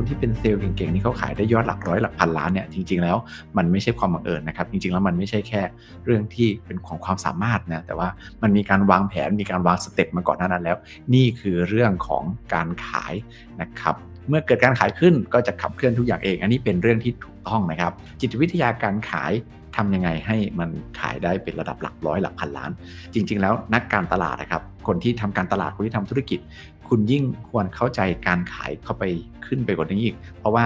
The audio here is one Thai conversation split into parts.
คนที่เป็นเซลล์เก่งๆนี่เขาขายได้ยอดหลักร้อยหลักพันล้านเนี่ยจริงๆแล้วมันไม่ใช่ความบังเอิญนะครับจริงๆแล้วมันไม่ใช่แค่เรื่องที่เป็นของความสามารถนะแต่ว่ามันมีการวางแผนมีการวางสเต็ปมาก่อนหน้านั้นแล้ว นี่คือเรื่องของการขายนะครับเมื่อเกิดการขายขึ้นก็จะขับเคลื่อนทุกอย่างเอง อันนี้เป็นเรื่องที่ถูกต้องนะครับ จิตวิทยาการขายทำยังไงให้มันขายได้เป็นระดับหลักร้อยหลักพันล้าน จริงๆแล้วนักการตลาดนะครับคนที่ทำการตลาดคนที่ทำธุรกิจคุณยิ่งควรเข้าใจการขายเข้าไปขึ้นไปกว่านี้อีก เพราะว่า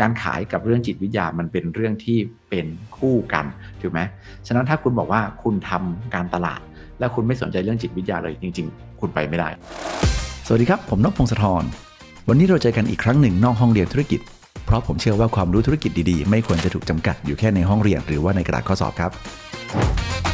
การขายกับเรื่องจิตวิทยามันเป็นเรื่องที่เป็นคู่กันถูกไหมฉะนั้นถ้าคุณบอกว่าคุณทำการตลาด และคุณไม่สนใจเรื่องจิตวิทยาเลยจริง ๆ คุณไปไม่ได้ สวัสดีครับ ผมนพพงศธรวันนี้เราเจอกันอีกครั้งหนึ่ง นอกห้องเรียนธุรกิจเพราะผมเชื่อว่าความรู้ธุรกิจดีๆไม่ควรจะถูกจำกัดอยู่แค่ในห้องเรียนหรือว่าในกระดาษข้อสอบครับ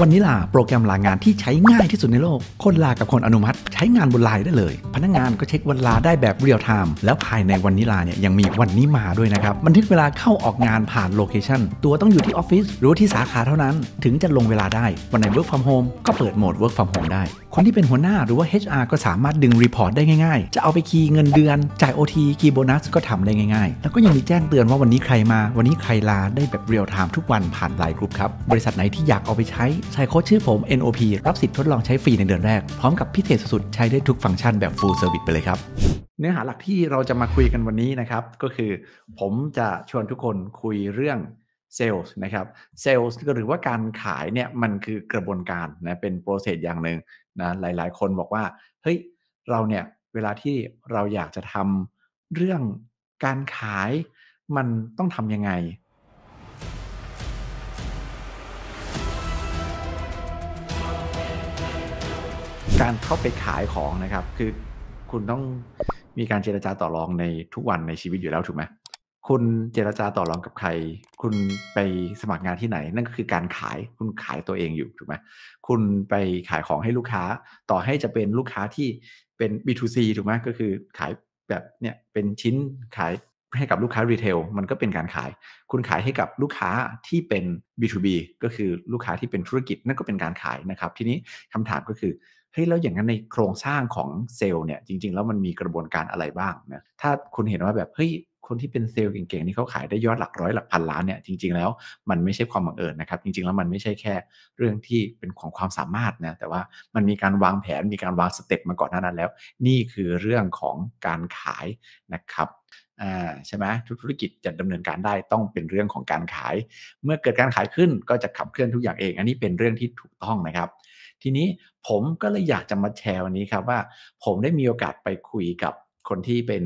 วันนี้ล่ะโปรแกรมลางานที่ใช้ง่ายที่สุดในโลก คนลากับคนอนุมัติ ใช้งานบนไลน์ได้เลย พนักงงานก็เช็ควันลาได้แบบเรียลไทม์แล้วภายในวันนี้ลาเนี่ยยังมีวันนี้มาด้วยนะครับบันทึกเวลาเข้าออกงานผ่านโลเคชันตัวต้องอยู่ที่ออฟฟิศหรือที่สาขาเท่านั้น ถึงจะลงเวลาได้วันไหนิร์กฟอร์มโฮมก็เปิดโหมดเวิร์กฟอร์มโฮมได้ คนที่เป็นหัวหน้าหรือว่า HR ก็สามารถดึงรีพอร์ตได้ง่ายๆ จะเอาไปคีย์เงินเดือนจ่ายโอทีคีย์โบนัสก็ทำได้ง่ายๆ แล้วก็ยังมีแจ้งเตือนว่าวันนี้ใครมา วันนี้ใครลาได้แบบเรียลไทม์ทุกวันผ่านไลน์กลุ่มครับบริษัทไหนที่อยากเอาไปใช้ใช้โค้ดชื่อผม NOP รับสิทธิ์ทดลองใช้ฟรีในเดือนแรก พร้อมกับพิเศษสุดๆ ใช้ได้ทุกฟังก์ชันแบบ full service ไปเลยครับ เนื้อหาหลักที่เราจะมาคุยกันวันนี้นะครับ ก็คือผมจะชวนทุกคนคุยเรื่องเซลล์นะครับเซลล์หรือว่าการขายเนี่ย มันคือกระบวนการนะเป็นโปรเซสอย่างหนึ่งนะหลายๆคนบอกว่า เฮ้ยเราเนี่ยเวลาที่เราอยากจะทำเรื่องการขายมันต้องทำยังไงการเข้าไปขายของนะครับคือคุณต้องมีการเจรจาต่อรองในทุกวันในชีวิตอยู่แล้วถูกไหมคุณเจรจาต่อรองกับใคร คุณไปสมัครงานที่ไหน นั่นก็คือการขายคุณขายตัวเองอยู่ถูกไหมคุณไปขายของให้ลูกค้าต่อให้จะเป็นลูกค้าที่เป็น B2C ถูกไหมก็คือขายแบบเนี่ยเป็นชิ้นขายให้กับลูกค้ารีเทลมันก็เป็นการขาย คุณขายให้กับลูกค้าที่เป็น B2B ก็คือลูกค้าที่เป็นธุรกิจ นั่นก็เป็นการขายนะครับ ทีนี้คำถามก็คือเฮ้ยแล้วอย่างนั้นในโครงสร้างของเซลล์เนี่ยจริงๆแล้วมันมีกระบวนการอะไรบ้างนะถ้าคุณเห็นว่าแบบเฮ้ยคนที่เป็นเซลล์เก่งๆนี่เขาขายได้ยอดหลักร้อยหลักพันล้านเนี่ยจริง ๆแล้ว มันไม่ใช่ความบังเอิญนะครับ จริงๆแล้วมันไม่ใช่แค่เรื่องที่เป็นของความสามารถนะแต่ว่ามันมีการวางแผนมีการวางสเต็ปมาก่อนหน้านั้นแล้ว นี่คือเรื่องของการขายนะครับอ่าใช่ไหมธุรกิจจะดำเนินการได้ต้องเป็นเรื่องของการขาย เมื่อเกิดการขายขึ้นก็จะขับเคลื่อนทุกอย่างเอง อันนี้เป็นเรื่องที่ถูกต้องนะครับทีนี้ผมก็เลยอยากจะมาแชร์วันนี้ครับว่าผมได้มีโอกาสไปคุยกับคนที่เป็น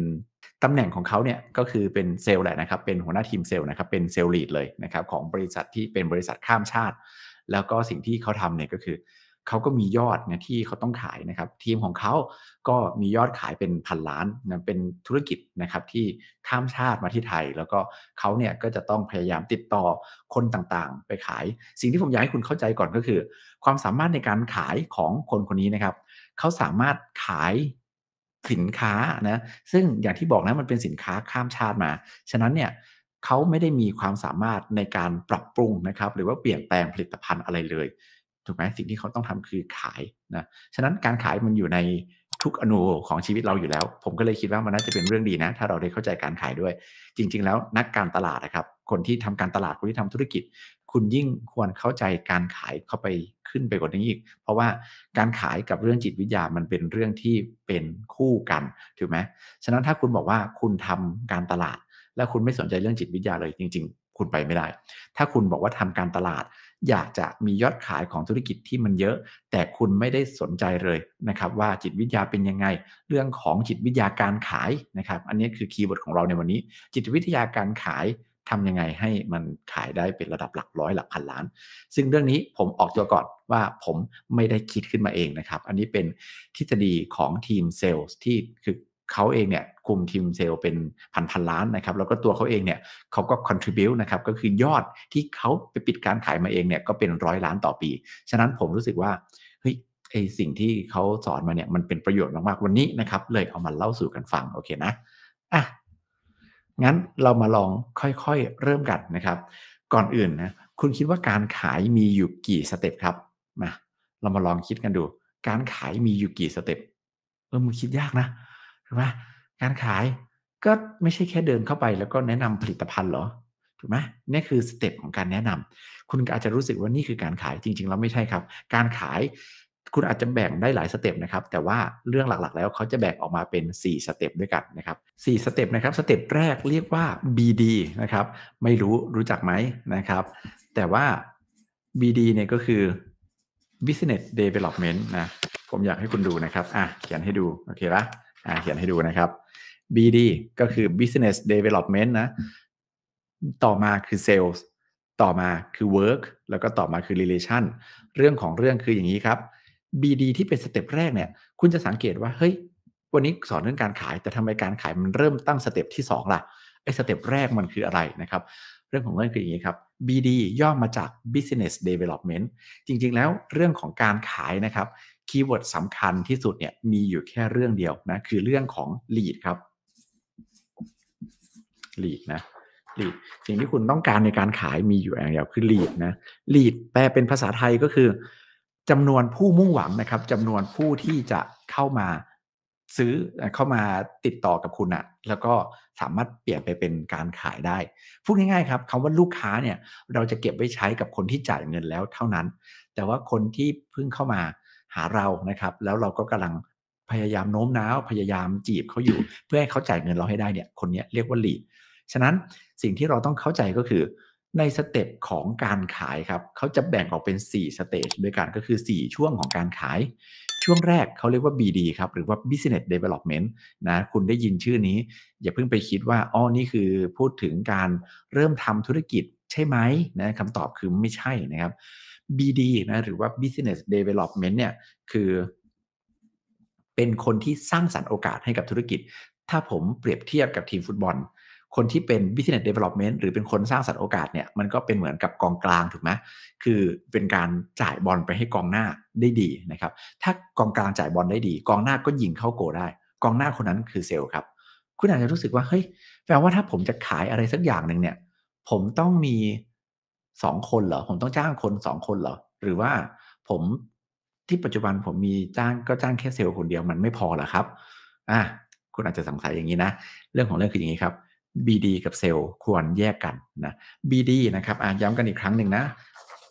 ตำแหน่งของเขาเนี่ยก็คือเป็นเซลล์แหละนะครับเป็นหัวหน้าทีมเซลล์นะครับเป็นเซลล์ลีดเลยนะครับของบริษัทที่เป็นบริษัทข้ามชาติ แล้วก็สิ่งที่เขาทำเนี่ยก็คือเขาก็มียอดนะที่เขาต้องขายนะครับ ทีมของเขาก็มียอดขายเป็นพันล้านนะเป็นธุรกิจนะครับ ที่ข้ามชาติมาที่ไทย แล้วก็เขาเนี่ยก็จะต้องพยายามติดต่อคนต่าง ๆ ไปขายสิ่งที่ผมอยากให้คุณเข้าใจก่อนก็คือ ความสามารถในการขายของคนคนนี้นะครับ เขาสามารถขายสินค้านะซึ่งอย่างที่บอกนะมันเป็นสินค้าข้ามชาติมา ฉะนั้นเนี่ยเขาไม่ได้มีความสามารถในการปรับปรุงนะครับ หรือว่าเปลี่ยนแปลงผลิตภัณฑ์อะไรเลยถูกไหมสิ่งที่เขาต้องทำคือขายนะฉะนั้นการขายมันอยู่ในทุกอนุของชีวิตเราอยู่แล้ว ผมก็เลยคิดว่ามันน่าจะเป็นเรื่องดีนะ ถ้าเราได้เข้าใจการขายด้วย จริงๆแล้วนักการตลาดนะครับคนที่ทำการตลาดคนที่ทำธุรกิจ คุณยิ่งควรเข้าใจการขายเข้าไปขึ้นไปกว่านี้อีกเพราะว่าการขายกับเรื่องจิตวิทยามันเป็นเรื่องที่เป็นคู่กันถูกไหมฉะนั้นถ้าคุณบอกว่าคุณทำการตลาด และคุณไม่สนใจเรื่องจิตวิทยาเลยจริง ๆ คุณไปไม่ได้ ถ้าคุณบอกว่าทำการตลาดอยากจะมียอดขายของธุรกิจที่มันเยอะ แต่คุณไม่ได้สนใจเลยนะครับว่าจิตวิทยาเป็นยังไง เรื่องของจิตวิทยาการขายนะครับอันนี้คือคีย์เวิร์ดของเราในวันนี้ จิตวิทยาการขายทำยังไงให้มันขายได้เป็นระดับหลักร้อยหลักพันล้าน ซึ่งเรื่องนี้ผมออกตัวก่อนว่าผมไม่ได้คิดขึ้นมาเองนะครับอันนี้เป็นทฤษฎีของทีมเซลล์ที่คือเขาเองเนี่ยกลุ่มทีมเซลเป็นพันพันล้านนะครับ แล้วก็ตัวเขาเองเนี่ยเขาก็ contribu นะครับ ก็คือยอดที่เขาไปปิดการขายมาเองเนี่ยก็เป็นร้อยล้านต่อปี ฉะนั้นผมรู้สึกว่าเฮ้ยไอสิ่งที่เขาสอนมาเนี่ยมันเป็นประโยชน์มากๆวันนี้นะครับ เลยเอามาเล่าสู่กันฟัง โอเคนะ อ่ะ งั้นเรามาลองค่อย ๆ เริ่มกันนะครับ ก่อนอื่นนะคุณคิดว่าการขายมีอยู่กี่สเต็ปครับมาเรามาลองคิดกันดูการขายมีอยู่กี่สเต็ปเออมันคิดยากนะถูกไหมการขายก็ไม่ใช่แค่เดินเข้าไป แล้วก็แนะนำผลิตภัณฑ์หรอถูกไหมนี่คือสเต็ปของการแนะนำคุณอาจจะรู้สึกว่านี่คือการขายจริงๆแล้วไม่ใช่ครับ การขายคุณอาจจะแบ่งได้หลายสเต็ปนะครับแต่ว่าเรื่องหลักๆแล้วเขาจะแบ่งออกมาเป็น 4 สเต็ปด้วยกันนะครับ4สเต็ปนะครับสเต็ปแรกเรียกว่า BD นะครับ ไม่รู้รู้จักไหมนะครับ แต่ว่า BD เนี่ยก็คือ Business Development นะผมอยากให้คุณดูนะครับอ่ะเขียนให้ดูโอเคปะเขียนให้ดูนะครับ BD ก็คือ business development นะ ต่อมาคือ sales ต่อมาคือ work แล้วก็ต่อมาคือ relation เรื่องของเรื่องคืออย่างนี้ครับ BD ที่เป็นสเต็ปแรกเนี่ย คุณจะสังเกตว่า เฮ้ย วันนี้สอนเรื่องการขาย แต่ทำไมการขายมันเริ่มตั้งสเต็ปที่2ล่ะไอ้สเต็ปแรกมันคืออะไรนะครับ เรื่องของเรื่องคืออย่างนี้ครับ BD ย่อมาจาก business development จริงๆ แล้วเรื่องของการขายนะครับคีย์เวิร์ดสำคัญที่สุดเนี่ยมีอยู่แค่เรื่องเดียวนะ คือเรื่องของ lead ครับ lead นะ lead สิ่งที่คุณต้องการในการขายมีอยู่อย่างเดียวคือ lead นะ lead แปลเป็นภาษาไทยก็คือจำนวนผู้มุ่งหวังนะครับจำนวนผู้ที่จะเข้ามาซื้อเข้ามาติดต่อกับคุณอะแล้วก็สามารถเปลี่ยนไปเป็นการขายได้ พูดง่าย ๆ ครับคำว่าลูกค้าเนี่ย เราจะเก็บไว้ใช้กับคนที่จ่ายเงินแล้วเท่านั้น แต่ว่าคนที่เพิ่งเข้ามาหาเรานะครับ แล้วเราก็กำลังพยายามโน้มน้าว พยายามจีบเขาอยู่ เพื่อให้เขาจ่ายเงินเราให้ได้เนี่ย คนนี้เรียกว่าลีดฉะนั้นสิ่งที่เราต้องเข้าใจก็คือ ในสเต็ปของการขายครับ เขาจะแบ่งออกเป็น 4 สเตจด้วยกันก็คือ 4 ช่วงของการขาย ช่วงแรกเขาเรียกว่า BD ครับ หรือว่า Business Development นะคุณได้ยินชื่อนี้ อย่าเพิ่งไปคิดว่าอ๋อนี่คือพูดถึงการเริ่มทำธุรกิจใช่ไหมนะคำตอบคือไม่ใช่นะครับ BD นะหรือว่า Business Development เนี่ยคือ เป็นคนที่สร้างสรรค์โอกาสให้กับธุรกิจ ถ้าผมเปรียบเทียบกับทีมฟุตบอล คนที่เป็น business development หรือเป็นคนสร้างสรรค์โอกาสเนี่ยมันก็เป็นเหมือนกับกองกลางถูกไหมคือเป็นการจ่ายบอลไปให้กองหน้าได้ดีนะครับ ถ้ากองกลางจ่ายบอลได้ดี กองหน้าก็ยิงเข้าโกได้ กองหน้าคนนั้นคือเซลล์ครับคุณอาจจะรู้สึกว่าเฮ้ยแปลว่าถ้าผมจะขายอะไรสักอย่างหนึ่งเนี่ยผมต้องมีสองคนเหรอผมต้องจ้างคนสองคนเหรอ หรือว่าผมที่ปัจจุบันผมมีจ้างก็จ้างแค่เซลล์คนเดียวมันไม่พอหรอครับอ่ะคุณอาจจะสงสัยอย่างนี้นะ เรื่องของเรื่องคืออย่างนี้ครับ BD กับเซลล์ควรแยกกันนะ BD นะครับ อ่ะย้ำกันอีกครั้งหนึ่งนะ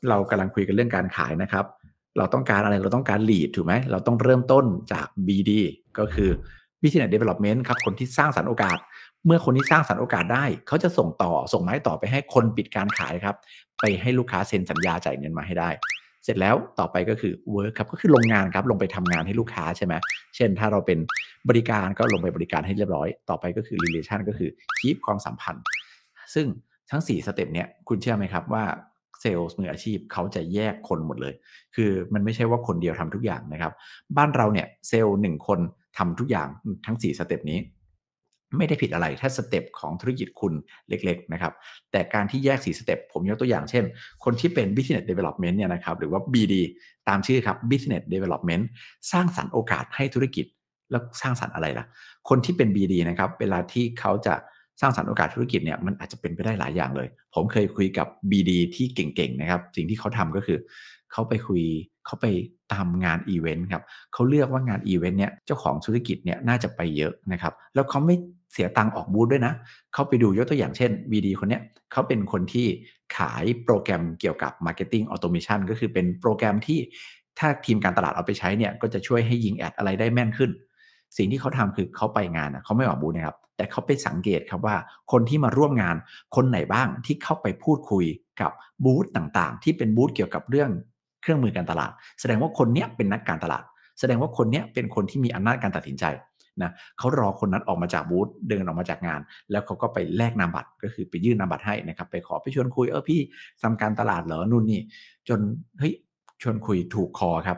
เรากำลังคุยกันเรื่องการขายนะครับ เราต้องการอะไรเราต้องการ lead ถูกไหมเราต้องเริ่มต้นจาก BD ก็คือ business development ครับคนที่สร้างสารรค์โอกาสเมื่อคนที่สร้างสรรค์โอกาสได้ เขาจะส่งต่อ ส่งไม้ต่อไปให้คนปิดการขายครับ ไปให้ลูกค้าเซ็นสัญญาจ่ายเงินมาให้ได้ เสร็จแล้วต่อไปก็คือ work ครับ ก็คือลงงานครับ ลงไปทำงานให้ลูกค้าใช่ไหม เช่นถ้าเราเป็นบริการก็ลงไปบริการให้เรียบร้อย ต่อไปก็คือ relation ก็คือ keep ความสัมพันธ์ ซึ่งทั้ง 4สเต็ปเนี้ยคุณเชื่อไหมครับว่าเซลล์มืออาชีพเขาจะแยกคนหมดเลย คือมันไม่ใช่ว่าคนเดียวทำทุกอย่างนะครับ บ้านเราเนี่ยเซลล์หนึ่งคนทำทุกอย่างทั้ง 4 สเต็ปนี้ไม่ได้ผิดอะไรถ้าสเต็ปของธุรกิจคุณเล็กๆนะครับแต่การที่แยก4สเต็ปผมยกตัวอย่างเช่น คนที่เป็น business development เนี่ยนะครับหรือว่า BD ตามชื่อครับ business development สร้างสรรค์โอกาสให้ธุรกิจแล้วสร้างสรรค์อะไรล่ะ คนที่เป็น BD นะครับเวลาที่เขาจะสร้างสรรค์โอกาสธุรกิจเนี่ยมันอาจจะเป็นไปได้หลายอย่างเลย ผมเคยคุยกับ BD ที่เก่งๆ นะครับ สิ่งที่เขาทำก็คือเขาไปคุยเขาไปตามงานอีเวนต์ครับเขาเลือกว่างานอีเวนต์เนี่ยเจ้าของธุรกิจเนี่ยน่าจะไปเยอะนะครับ แล้วเขาไม่เสียตังค์ออกบูธด้วยนะ เขาไปดูยกตัวอย่างเช่น VD คนเนี้ยเขาเป็นคนที่ขายโปรแกรมเกี่ยวกับ Marketing Automation ก็คือเป็นโปรแกรมที่ถ้าทีมการตลาดเอาไปใช้เนี่ยก็จะช่วยให้ยิงแอดอะไรได้แม่นขึ้น สิ่งที่เขาทำคือเขาไปงานเขาไม่ออกบูธนะครับแต่เขาไปสังเกตครับว่าคนที่มาร่วมงาน คนไหนบ้างที่เข้าไปพูดคุยกับบูธต่างๆ ที่เป็นบูธเกี่ยวกับเรื่องเครื่องมือการตลาดแสดงว่าคนเนี้ยเป็นนักการตลาด แสดงว่าคนเนี้ยเป็นคนที่มีอำนาจการตัดสินใจนะเขารอคนนั้นออกมาจากบูธเดินออกมาจากงาน แล้วเขาก็ไปแลกนามบัตรก็คือไปยื่นนามบัตรให้นะครับไปขอไปชวนคุยเออพี่ทำการตลาดเหรอนู่นนี่จนเฮ้ยชวนคุยถูกคอครับ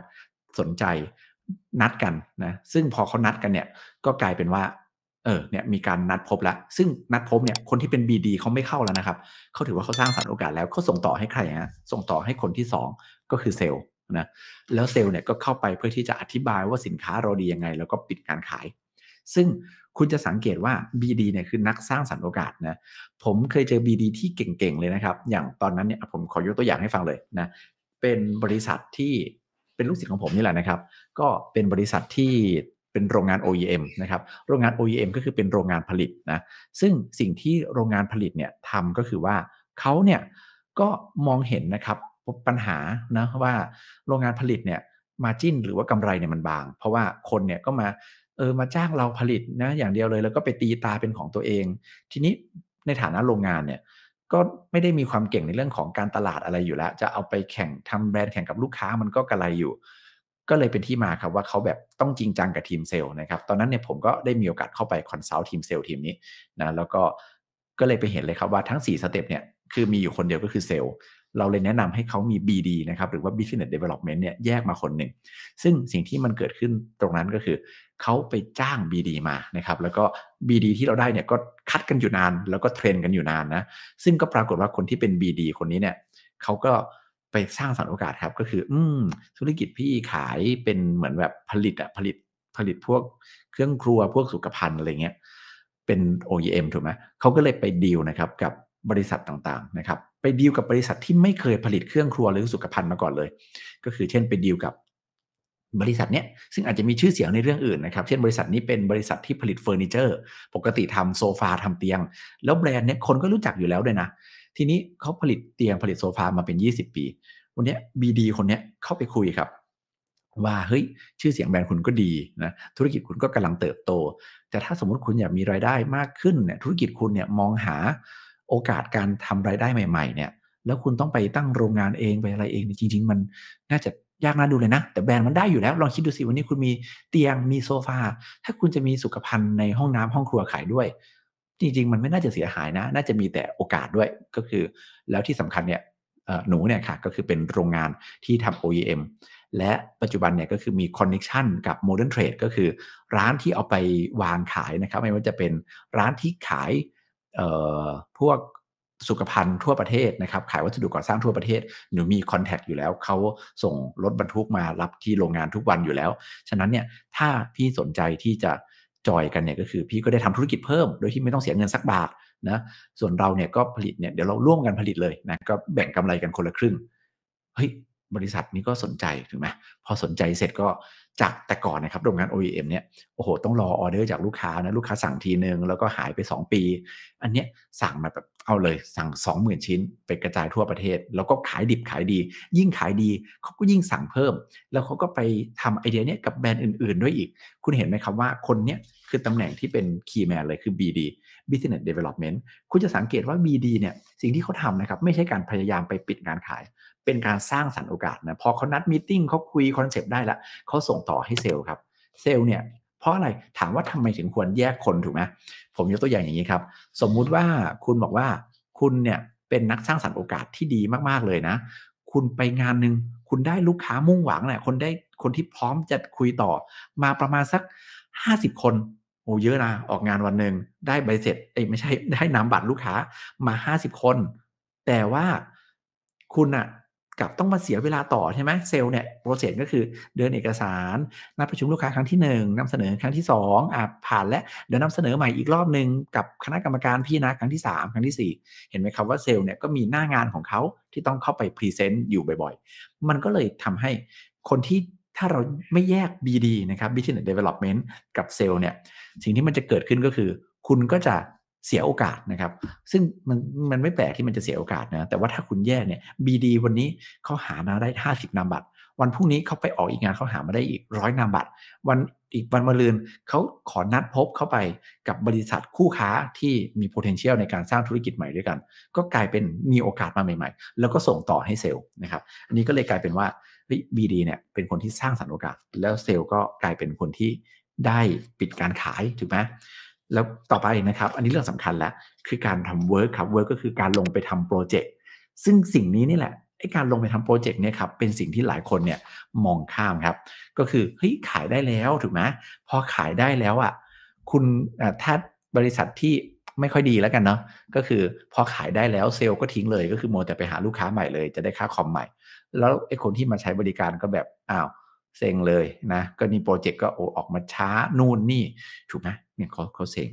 สนใจนัดกันนะซึ่งพอเขานัดกันเนี่ยก็กลายเป็นว่าเออเนี่ยมีการนัดพบแล้วซึ่งนัดพบเนี่ยคนที่เป็น BD เขาไม่เข้าแล้วนะครับเขาถือว่าเขาสร้างสรรค์โอกาสแล้วเขาส่งต่อให้ใครฮะส่งต่อให้คนที่2ก็คือเซลล์นะแล้วเซลล์เนี่ยก็เข้าไปเพื่อที่จะอธิบายว่าสินค้าเราดียังไงแล้วก็ปิดการขายซึ่งคุณจะสังเกตว่า BD เนี่ยคือนักสร้างสรรค์โอกาสนะผมเคยเจอ BD ที่เก่งๆเลยนะครับอย่างตอนนั้นเนี่ยผมขอยกตัวอย่างให้ฟังเลยนะเป็นบริษัทที่เป็นลูกศิษย์ของผมนี่แหละนะครับ ก็เป็นบริษัทที่เป็นโรงงาน OEM นะครับโรงงาน OEM ก็คือเป็นโรงงานผลิตนะซึ่งสิ่งที่โรงงานผลิตเนี่ยทำก็คือว่าเขาเนี่ยก็มองเห็นนะครับปัญหานะว่าโรงงานผลิตเนี่ยมาจิ้นหรือว่ากำไรเนี่ยมันบาง เพราะว่าคนเนี่ยก็มาเออมาจ้างเราผลิตนะ อย่างเดียวเลยแล้วก็ไปตีตาเป็นของตัวเอง ทีนี้ในฐานะโรงงานเนี่ยก็ไม่ได้มีความเก่งในเรื่องของการตลาดอะไรอยู่แล้ว จะเอาไปแข่งทำแบรนด์แข่งกับลูกค้ามันก็กระไรอยู่ ก็เลยเป็นที่มาครับว่าเขาแบบต้องจริงจังกับทีมเซลล์นะครับตอนนั้นเนี่ยผมก็ได้มีโอกาสเข้าไปคอนซัลท์ทีมเซลล์ทีมนี้นะแล้วก็ก็เลยไปเห็นเลยครับว่าทั้ง4สเต็ปเนี่ยคือมีอยู่คนเดียวก็คือเซลล์เราเลยแนะนำให้เขามี BD นะครับหรือว่า Business Development เนี่ยแยกมาคนหนึ่ง ซึ่งสิ่งที่มันเกิดขึ้นตรงนั้นก็คือ เขาไปจ้าง BD มานะครับ แล้วก็ BD ที่เราได้เนี่ยก็คัดกันอยู่นาน แล้วก็เทรนกันอยู่นานนะ ซึ่งก็ปรากฏว่าคนที่เป็น BD คนนี้เนี่ย เขาก็ไปสร้างสรรค์โอกาสครับ ก็คืออืมธุรกิจพี่ขายเป็นเหมือนแบบผลิตอะผลิตผลิตพวกเครื่องครัวพวกสุขภัณฑ์อะไรเงี้ยเป็น OEM ถูกไหมเขาก็เลยไปดีลนะครับกับบริษัทต่างๆนะครับไปดีลกับบริษัทที่ไม่เคยผลิตเครื่องครัวหรือสุขภัณฑ์มาก่อนเลย ก็คือเช่นไปดีลกับ บริษัทเนี้ยซึ่งอาจจะมีชื่อเสียงในเรื่องอื่นนะครับเช่นบริษัทนี้เป็นบริษัทที่ผลิตเฟอร์นิเจอร์ ปกติทำโซฟาทำเตียงแล้วแบรนด์เนี้ยคนก็รู้จักอยู่แล้วด้วยนะทีนี้เขาผลิตเตียงผลิตโซฟามาเป็น 20 ปี วันนี้บีดีคนเนี้ยเข้าไปคุยครับ ว่าเฮ้ยชื่อเสียงแบรนด์คุณก็ดีนะธุรกิจคุณก็กำลังเติบโต แต่ถ้าสมมติคุณอยากมีรายได้มากขึ้นเนี่ยธุรกิจคุณเนี่ยมองหาโอกาสการทำรายได้ใหม่ๆเนี่ยแล้วคุณต้องไปตั้งโรงงานเองไปอะไรเองจริง ๆ มันน่าจะยากน่าดูเลยนะ แต่แบรนด์มันได้อยู่แล้วลองคิดดูสิวันนี้คุณมีเตียงมีโซฟาถ้าคุณจะมีสุขภัณฑ์ในห้องน้ำห้องครัวขายด้วย จริงๆ มันไม่น่าจะเสียหายนะ น่าจะมีแต่โอกาสด้วยก็คือ แล้วที่สำคัญเนี่ยหนูเนี่ยค่ะก็คือเป็นโรงงานที่ทำ OEM และปัจจุบันเนี่ยก็คือมีคอนเน็ชันกับโมเดิร์นเทรดก็คือ ร้านที่เอาไปวางขายนะครับไม่ว่าจะเป็นร้านที่ขายพวกสุขภัณฑ์ทั่วประเทศนะครับขายวัสดุก่อสร้างทั่วประเทศหนูมีคอนแทคอยู่แล้ว เขาส่งรถบรรทุกมารับที่โรงงานทุกวันอยู่แล้ว ฉะนั้นเนี่ยถ้าพี่สนใจที่จะจอยกันเนี่ยก็คือพี่ก็ได้ทำธุรกิจเพิ่มโดยที่ไม่ต้องเสียเงินสักบาทนะส่วนเราเนี่ยก็ผลิตเนี่ยเดี๋ยวเราร่วมกันผลิตเลยนะก็แบ่งกำไรกันคนละครึ่งเฮ้ยบริษัทนี้ก็สนใจถูกไหมพอสนใจเสร็จก็จากแต่ก่อนนะครับโรงงาน OEM เนี่ยโอ้โหต้องรอออเดอร์จากลูกค้านะลูกค้าสั่งทีนึงแล้วก็หายไป 2 ปี อันเนี้ยสั่งมาแบบเอาเลยสั่ง 20,000 ชิ้นไปกระจายทั่วประเทศ แล้วก็ขายดิบขายดี ยิ่งขายดีเขาก็ยิ่งสั่งเพิ่ม แล้วเขาก็ไปทำไอเดียเนี้ยกับแบรนด์อื่นๆด้วยอีก คุณเห็นไหมครับว่าคนเนี้ยคือตำแหน่งที่เป็นคีย์แมนเลยคือ BD Business Development คุณจะสังเกตว่า BD เนี่ยสิ่งที่เขาทำนะครับไม่ใช่การพยายามไปปิดงานขายเป็นการสร้างสรรค์โอกาสนะพอเขานัดมีติ้งเขาคุยคอนเซปต์ได้ละเขาส่งต่อให้เซลล์ครับเซลล์เนี่ย เพราะอะไรถามว่าทำไมถึงควรแยกคนถูกไหมผมยกตัวอย่างอย่างนี้ครับ สมมุติว่าคุณบอกว่าคุณเนี่ย เป็นนักสร้างสรรค์โอกาสที่ดีมาก ๆ เลยนะ คุณไปงานหนึ่งคุณได้ลูกค้ามุ่งหวังแหละคนได้คนที่พร้อมจะคุยต่อมาประมาณสัก 50 คนโอ้เยอะนะออกงานวันหนึ่งได้ใบเสร็จเอ้ไม่ใช่ได้น้ำบัตรลูกค้ามา 50 คน แต่ว่าคุณอะกับต้องมาเสียเวลาต่อใช่ไหมเซลล์เนี่ยโปรเซสก็คือเดินเอกสาร นัดประชุมลูกค้าครั้งที่ 1นำเสนอครั้งที่ 2อ่าผ่านแล้วเดี๋ยวนำเสนอใหม่อีกรอบหนึ่งกับคณะกรรมการพี่นะครั้งที่ 3 ครั้งที่ 4 เห็นไหมครับว่าเซลล์เนี่ยก็มีหน้างานของเขาที่ต้องเข้าไปพรีเซนต์อยู่บ่อยๆ มันก็เลยทำให้คนที่ถ้าเราไม่แยก BD นะครับ Business Development กับเซลล์เนี่ยสิ่งที่มันจะเกิดขึ้นก็คือ คุณก็จะเสียโอกาสนะครับ ซึ่งมันมันไม่แปลกที่มันจะเสียโอกาสนะ แต่ว่าถ้าคุณแย่เนี่ย BD วันนี้เขาหามาได้ 50 นามบัตรวันพรุ่งนี้เขาไปออกอีกงานเขาหามาได้อีกร้อยนามบัตรวันอีกวันมะรืนเขาขอนัดพบเข้าไปกับบริษัทคู่ค้าที่มี potential ในการสร้างธุรกิจใหม่ด้วยกัน ก็กลายเป็นมีโอกาสมาใหม่ๆ แล้วก็ส่งต่อให้เซลล์นะครับ อันนี้ก็เลยกลายเป็นว่าบีดีเนี่ยเป็นคนที่สร้างสรรค์โอกาส แล้วเซลล์ก็กลายเป็นคนที่ได้ปิดการขายถูกไหมแล้วต่อไปนะครับอันนี้เรื่องสำคัญแล้วคือการทำเวิร์กครับเวิร์กก็คือการลงไปทำโปรเจกต์ซึ่งสิ่งนี้นี่แหละไอ้การลงไปทำโปรเจกต์เนี่ยครับเป็นสิ่งที่หลายคนเนี่ยมองข้ามครับ ก็คือเฮ้ยขายได้แล้วถูกไหมพอขายได้แล้วอ่ะคุณถ้าบริษัทที่ไม่ค่อยดีแล้วกันเนาะก็คือพอขายได้แล้วเซลล์ก็ทิ้งเลยก็คือโมแต่ไปหาลูกค้าใหม่เลยจะได้ค่าคอมใหม่ แล้วไอ้คนที่มาใช้บริการก็แบบอ้าวเซ็ง เลย นะ ก็นี่โปรเจกต์ก็โอออกมาช้านู่นนี่ถูกไหมเนี่ยเขาเขาเซ็ง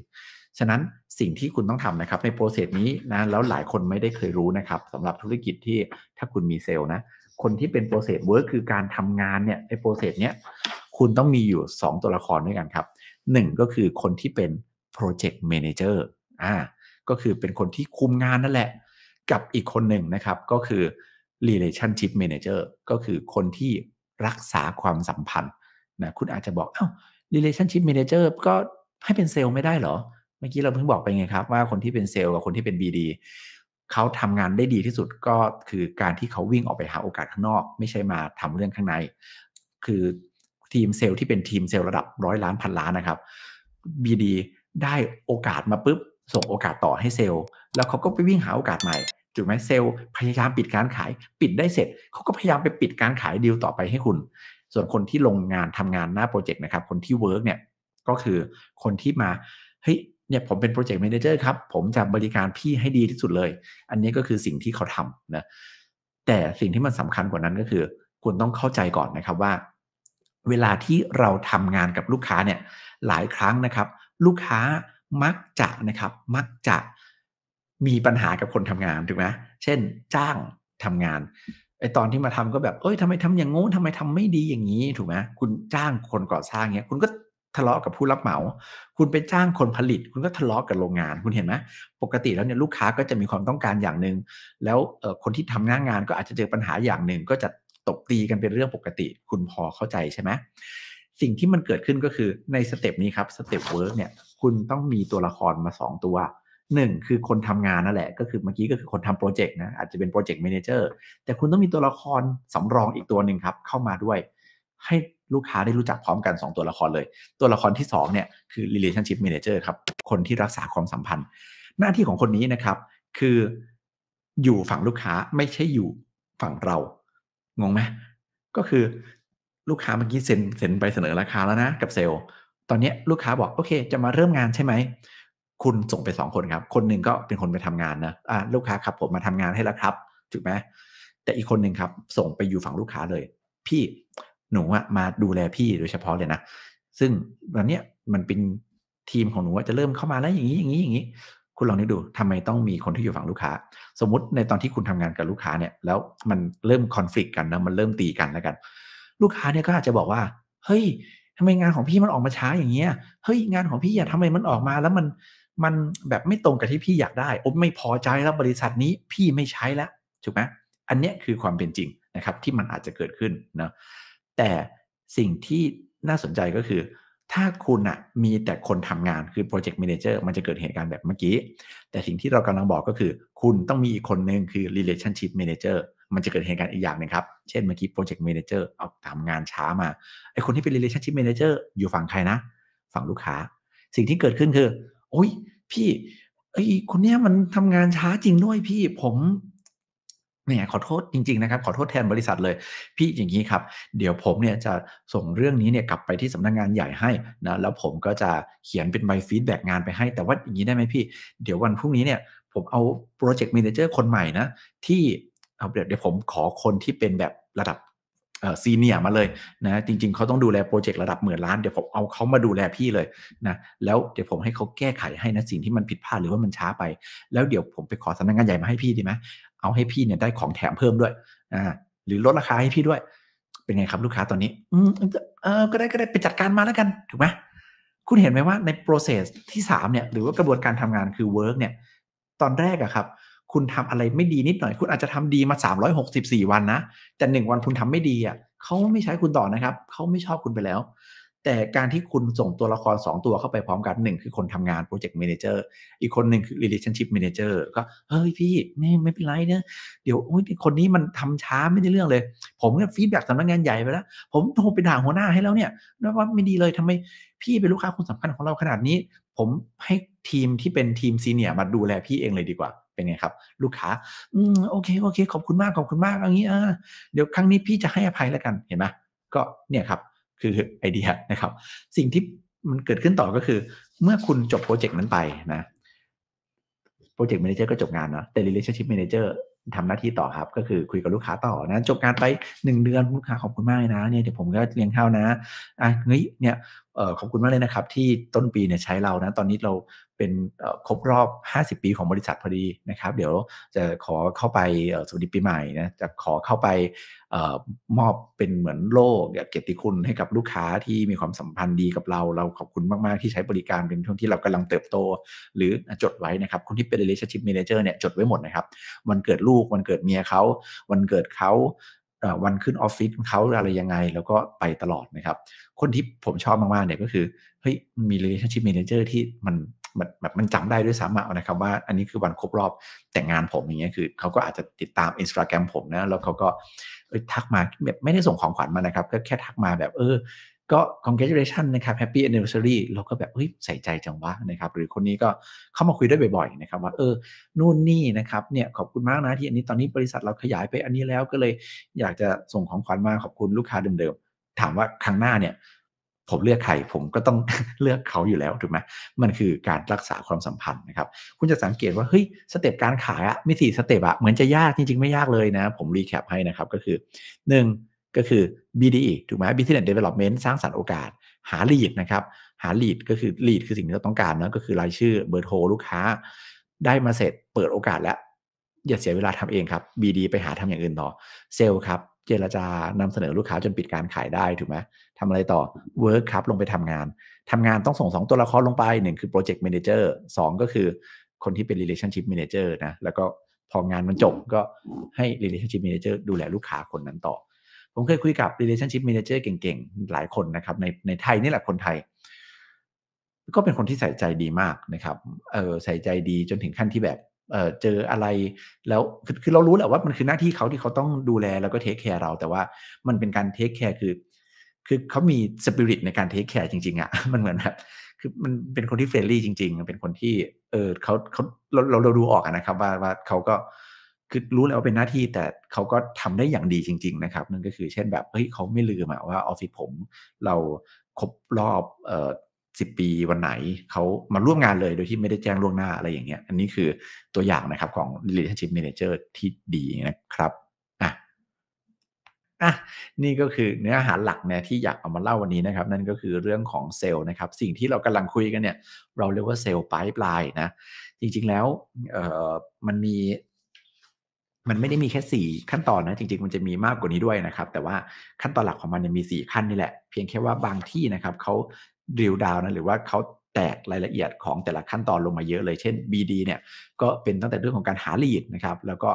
ฉะนั้นสิ่งที่คุณต้องทำนะครับในโปรเซสนี้นะแล้วหลายคนไม่ได้เคยรู้นะครับสำหรับธุรกิจที่ถ้าคุณมีเซลล์นะ คนที่เป็นโปรเซสเวิร์คคือการทำงานเนี่ยในโปรเซสเนี้ยคุณต้องมีอยู่ 2 ตัวละครด้วยกันครับ 1 ก็คือคนที่เป็นโปรเจกต์เมนเจอร์อ่าก็คือเป็นคนที่คุมงานนั่นแหละ กับอีกคนหนึ่งนะครับก็คือ Relationship Manager ก็คือคนที่รักษาความสัมพันธ์นะคุณอาจจะบอก เอา้า relationship manager ก็ให้เป็นเซลล์ไม่ได้เหรอ เมื่อกี้เราเพิ่งบอกไปไงครับว่าคนที่เป็นเซลล์กับคนที่เป็น BD เขาทำงานได้ดีที่สุดก็คือการที่เขาวิ่งออกไปหาโอกาสข้างนอก ไม่ใช่มาทำเรื่องข้างใน คือทีมเซลล์ที่เป็นทีมเซลล์ระดับร้อยล้านพันล้านนะครับ BD ได้โอกาสมาปุ๊บ ส่งโอกาสต่อให้เซลล์ แล้วเขาก็ไปวิ่งหาโอกาสใหม่ถูกไหมเซลล์พยายามปิดการขายปิดได้เสร็จเขาก็พยายามไปปิดการขายดีลต่อไปให้คุณ ส่วนคนที่ลงงานทำงานหน้าโปรเจกต์นะครับ คนที่เวิร์กเนี่ยก็คือคนที่มาเฮ้ยเนี่ยผมเป็นโปรเจกต์แมเนเจอร์ครับผมจะบริการพี่ให้ดีที่สุดเลย อันนี้ก็คือสิ่งที่เขาทำนะแต่สิ่งที่มันสำคัญกว่านั้นก็คือ คุณต้องเข้าใจก่อนนะครับว่า เวลาที่เราทำงานกับลูกค้าเนี่ยหลายครั้งนะครับ ลูกค้ามักจะนะครับ มักจะมีปัญหากับคนทำงานถูกไหมเช่น จ้างทำงานไอตอนที่มาทำก็แบบเอ้ยทำไมทำอย่างงู้นทำไมทำไม่ดีอย่างนี้ถูกไหมคุณจ้างคนก่อสร้างเนี้ยคุณก็ทะเลาะกับผู้รับเหมา คุณไปจ้างคนผลิต คุณก็ทะเลาะกับโรงงาน คุณเห็นไหมปกติแล้วเนี่ยลูกค้าก็จะมีความต้องการอย่างหนึ่งแล้วคนที่ทำงนางงานก็อาจจะเจอปัญหาอย่างหนึ่งก็จะตกตีกันเป็นเรื่องปกติ คุณพอเข้าใจใช่ไหมสิ่งที่มันเกิดขึ้นก็คือในสเต็ปนี้ครับสเต็ปเวิร์กเนี่ย คุณต้องมีตัวละครมา2ตัวหนึ่งคือคนทำงานนั่นแหละก็คือเมื่อกี้ก็คือคนทำโปรเจกต์นะ อาจจะเป็นโปรเจกต์แมเนเจอร์แต่คุณต้องมีตัวละครสำรองอีกตัวหนึ่งครับ เข้ามาด้วย ให้ลูกค้าได้รู้จักพร้อมกัน 2 ตัวละครเลย ตัวละครที่ 2 เนี่ย คือ relationship manager ครับ คนที่รักษาความสัมพันธ์ หน้าที่ของคนนี้นะครับคืออยู่ฝั่งลูกค้าไม่ใช่อยู่ฝั่งเรางงไหมก็คือลูกค้าเมื่อกี้เซ็นเซ็นไปเสนอราคาแล้วนะกับเซลล์ ตอนนี้ลูกค้าบอกโอเค จะมาเริ่มงานใช่ไหมคุณส่งไปสองคนครับคนหนึ่งก็เป็นคนไปทำงานนะอ่าลูกค้าครับผมมาทำงานให้แล้วครับถูกไหมแต่อีกคนหนึ่งครับส่งไปอยู่ฝั่งลูกค้าเลย พี่หนูอะมาดูแลพี่โดยเฉพาะเลยนะ ซึ่งตอนเนี้ยมันเป็นทีมของหนูจะเริ่มเข้ามาแล้วอย่างนี้อย่างนี้อย่างนี้ คุณลองนึกดูทำไมต้องมีคนที่อยู่ฝั่งลูกค้า สมมติในตอนที่คุณทำงานกับลูกค้าเนี่ย แล้วมันเริ่มคอนฟ lict กันนะมันเริ่มตีกันแล้วกัน ลูกค้าเนี่ยก็อาจจะบอกว่าเฮ้ยทำไมงานของพี่มันออกมาช้าอย่างเงี้ยเฮ้ยงานของพี่อาทำไมมันออกมา แล้วมันมันแบบไม่ตรงกับที่พี่อยากได้โอ้ไม่พอใจ แล้วบริษัทนี้พี่ไม่ใช้แล้ว ถูกไหมอันนี้คือความเป็นจริงนะครับที่มันอาจจะเกิดขึ้นนะแต่สิ่งที่น่าสนใจก็คือ ถ้าคุณอะมีแต่คนทำงานคือโปรเจกต์แมเนเจอร์มันจะเกิดเหตุการณ์แบบเมื่อกี้ แต่สิ่งที่เรากำลังบอกก็คือ คุณต้องมีอีกคนหนึ่งคือ relationship manager มันจะเกิดเหตุการณ์อีกอย่างนึงครับ เช่นเมื่อกี้โปรเจกต์แมเนเจอร์เอาทำงานช้ามา ไอคนที่เป็น relationship manager อยู่ฝั่งใครนะ ฝั่งลูกค้า สิ่งที่เกิดขึ้นคือโอ้ยพี่ไอ้คนเนี้ยมันทำงานช้าจริงด้วยพี่ผมเนี่ยขอโทษจริงๆนะครับ ขอโทษแทนบริษัทเลย พี่อย่างนี้ครับ เดี๋ยวผมเนี่ยจะส่งเรื่องนี้เนี่ยกลับไปที่สำนักงงานใหญ่ให้นะ แล้วผมก็จะเขียนเป็นใบฟีดแบ็กงานไปให้ แต่ว่าอย่างนี้ได้ไหมพี่ เดี๋ยววันพรุ่งนี้เนี่ย ผมเอาโปรเจกต์มีเนเจอร์คนใหม่นะ ที่เอาเดี๋ยวผมขอคนที่เป็นแบบระดับซีเนียมาเลยนะ จริง ๆเขาต้องดูแลโปรเจกต์ระดับหมื่นล้านเดี๋ยวผมเอาเขามาดูแลพี่เลยนะแล้วเดี๋ยวผมให้เขาแก้ไขให้นะสิ่งที่มันผิดพลาดหรือว่ามันช้าไป แล้วเดี๋ยวผมไปขอสำนักงานใหญ่มาให้พี่ดีไหมเอาให้พี่เนี่ยได้ของแถมเพิ่มด้วยอ่าหรือลดราคาให้พี่ด้วย เป็นไงครับลูกค้าตอนนี้อืมเออก็ได้ก็ได้ไปจัดการมาแล้วกันถูกไหมคุณเห็นไหมว่าใน process ที่3 เนี่ยหรือว่ากระบวนการทำงานคือ work เนี่ย ตอนแรกอะครับคุณทำอะไรไม่ดีนิดหน่อยคุณอาจจะทำดีมา 364 วันนะ แต่หนึ่งวันคุณทำไม่ดีอ่ะเขาไม่ใช้คุณต่อนะครับ เขาไม่ชอบคุณไปแล้ว แต่การที่คุณส่งตัวละคร 2 ตัวเข้าไปพร้อมกันหนึ่งคือคนทำงานโปรเจกต์แมเนเจอร์อีกคนหนึ่งคือ relationship manager ก็ เฮ้ยพี่นี่ไม่เป็นไรเนะเดี๋ยวโอ้ยคนนี้มันทำช้าไม่ได้เรื่องเลย ผมเนี่ยฟีดแบ็กสำนักงานใหญ่ไปแล้ว ผมโทรไปด่าหัวหน้าให้แล้วเนี่ยว่าไม่ดีเลยทำไมพี่เป็นลูกค้าคนสำคัญของเราขนาดนี้ ผมให้ทีมที่เป็นทีมซีเนียร์มาดูแลพี่เองเลยดีกว่าเป็นไงครับ ลูกค้า อืมโอเคโอเค ขอบคุณมากขอบคุณมากอย่างนี้อ่าเดี๋ยวครั้งนี้พี่จะให้อภัยแล้วกันเห็นไหมก็เนี่ยครับ คือไอเดียนะครับ สิ่งที่มันเกิดขึ้นต่อก็คือ เมื่อคุณจบโปรเจกต์นั้นไปนะ โปรเจกต์แมเนเจอร์ก็จบงานนะแต่ relationship manager ทำหน้าที่ต่อครับ ก็คือคุยกับลูกค้าต่อนะ จบงานไปหนึ่งเดือนลูกค้าขอบคุณมากนะ เนี่ยเดี๋ยวผมก็เลี้ยงข้าวนะอ่ะเฮ้ย เนี่ยขอบคุณมากเลยนะครับที่ต้นปีเนี่ยใช้เรานะ ตอนนี้เราเป็นครบรอบ 50 ปีของบริษัทพอดีนะครับ เดี๋ยวจะขอเข้าไปสวัสดีปีใหม่นะจะขอเข้าไปมอบเป็นเหมือนโล่เกียรติคุณให้กับลูกค้าที่มีความสัมพันธ์ดีกับเรา เราขอบคุณมาก ๆ ที่ใช้บริการเป็นช่วงที่เรากำลังเติบโตหรือจดไว้นะครับคนที่เป็น relationship manager เนี่ยจดไว้หมดนะครับวันเกิดลูกวันเกิดเมียเขาวันเกิดเขาวันขึ้นออฟฟิศเขาอะไรยังไง แล้วก็ไปตลอดนะครับ คนที่ผมชอบมากๆเนี่ยก็คือเฮ้ยมี relationship manager ที่มันแบบมันจำได้ด้วยซ้ำนะครับ ว่าอันนี้คือวันครบรอบแต่งงานผมอย่างเงี้ยคือเขาก็อาจจะติดตามอินสตาแกรมผมนะ แล้วเขาก็ทักมาแบบไม่ได้ส่งของขวัญมานะครับ ก็แค่ทักมาแบบเออก็ congratulation นะครับ happy anniversary เราก็แบบเฮ้ยใส่ใจจังวะนะครับ หรือคนนี้ก็เข้ามาคุยได้บ่อย ๆนะครับ ว่าเออนู่นนี่นะครับเนี่ยขอบคุณมากนะ ที่อันนี้ตอนนี้บริษัทเราขยายไปอันนี้แล้วก็เลยอยากจะส่งของขวัญมา ขอบคุณลูกค้าเดิมๆถามว่าครั้งหน้าเนี่ย ผมเลือกใคร ผมก็ต้องเลือกเขาอยู่แล้วถูกไหมมันคือการรักษาความสัมพันธ์นะครับคุณจะสังเกตว่าเฮ้ยสเต็ปการขายอะมีสี่สเต็ปอะเหมือนจะยากจริงๆไม่ยากเลยนะ ผมรีแคปให้นะครับก็คือหนึ่งก็คือ BDE ถูกไหม Business Development สร้างสรรค์โอกาสหา lead นะครับ หา lead ก็คือ lead คือสิ่งที่เราต้องการนะก็คือรายชื่อเบอร์โทรลูกค้า ได้มาเสร็จเปิดโอกาสแล้ว อย่าเสียเวลาทำเองครับ BD ไปหาทำอย่างอื่นต่อเซลล์ครับ เจรจานำเสนอลูกค้าจนปิดการขายได้ถูกไหมทำอะไรต่อ work ครับ ลงไปทำงาน ทำงานต้องส่ง 2 ตัวละครลงไป1คือ project manager 2ก็คือคนที่เป็น relationship manager นะ แล้วก็พองานมันจบก็ให้ relationship manager ดูแลลูกค้าคนนั้นต่อผมเคยคุยกับ relationship manager เก่งๆ หลายคนนะครับ ในในไทยนี่แหละคนไทย ก็เป็นคนที่ใส่ใจดีมากนะครับ เออใส่ใจดีจนถึงขั้นที่แบบ เออเจออะไร แล้วคือเรารู้แหละว่ามันคือหน้าที่เขาที่เขาต้องดูแลแล้วก็เทคแคร์เรา แต่ว่ามันเป็นการเทคแคร์คือ คือเขามีสปิริตในการเทคแคร์จริงๆอะ่ะมันเหมือนแบบคือมันเป็นคนที่เฟรนลี่จริงๆเป็นคนที่ เออเขาเขาเราเราดูออกนะครับ ว่าว่าเขาก็เคือรู้แล้วเป็นหน้าที่แต่เขาก็ทำได้อย่างดีจริงๆนะครับนั่นก็คือเช่นแบบเฮ้ยเขาไม่ลืมว่าออฟฟิศผมเราครบรอบเอ่อสิปีวันไหน เขามาร่วมงานเลย โดยที่ไม่ได้แจ้งล่วงหน้าอะไรอย่างเงี้ยอันนี้คือตัวอย่างนะครับของ relationship manager ที่ดีนะครับอ่ะอ่ะนี่ก็คือเนื้อหาหลักเนี่ยที่อยากเอามาเล่าวันนี้นะครับ นั่นก็คือเรื่องของเซลล์นะครับ สิ่งที่เรากำลังคุยกันเนี่ย เราเรียกว่าเซลล์ปลายปลายนะ จริง ๆแล้วเอ่อมันมีมันไม่ได้มีแค่ 4 ขั้นตอนนะ จริง ๆมันจะมีมากกว่านี้ด้วยนะครับ แต่ว่าขั้นตอนหลักของมันเนี่ยมี 4 ขั้นนี่แหละเพียงแค่ว่าบางที่นะครับเขาดิวดาวนะหรือว่าเขาแตกรายละเอียดของแต่ละขั้นตอนลงมาเยอะเลย เช่น BD เนี่ยก็เป็นตั้งแต่เรื่องของการหาลีดนะครับ แล้วก็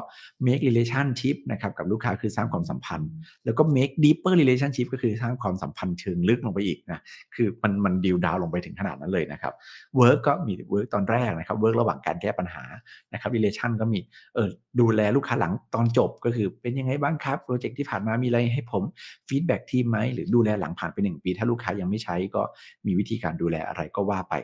make relationship นะครับกับลูกค้าคือสร้างความสัมพันธ์ แล้วก็ make deeper relationship ก็คือสร้างความสัมพันธ์เชิงลึกลงไปอีกนะ คือมันมันดิวดาวลงไปถึงขนาดนั้นเลยนะครับ work ก็มี work ตอนแรกนะครับ work ระหว่างการแก้ปัญหานะครับ relation ก็มี เออดูแลลูกค้าหลังตอนจบ ก็คือเป็นยังไงบ้างครับ โปรเจกต์ที่ผ่านมามีอะไรให้ผม Feedback ทีมไหม หรือดูแลหลังผ่านไปหนึ่งปี ถ้าลูกค้ายังไม่ใช้ก็มีวิธีการดูแลอะไรก็ว่าไป